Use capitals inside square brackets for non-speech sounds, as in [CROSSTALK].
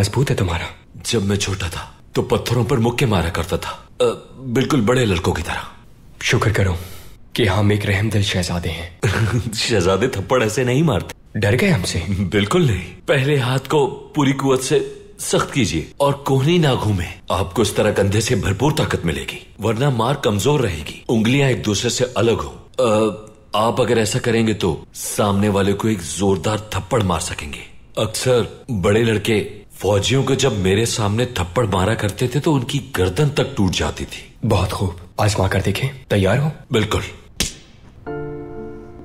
मजबूत है तुम्हारा जब मैं छोटा था तो पत्थरों पर मुक्के मारा करता था आ, बिल्कुल बड़े लड़कों की तरह शुक्र करो कि हम एक रहमदिल शहजादे हैं [LAUGHS] शहजादे थप्पड़ ऐसे नहीं मारते डर गए हमसे बिल्कुल नहीं पहले हाथ को पूरी कुत से सख्त कीजिए और कोहनी ना घूमे आपको इस तरह कंधे से भरपूर ताकत मिलेगी वरना मार कमजोर रहेगी उंगलियां एक दूसरे से अलग हो आ, आप अगर ऐसा करेंगे तो सामने वाले को एक जोरदार थप्पड़ मार सकेंगे अक्सर बड़े लड़के फौजियों को जब मेरे सामने थप्पड़ मारा करते थे तो उनकी गर्दन तक टूट जाती थी बहुत खूब आजमा कर देखें तैयार हो बिल्कुल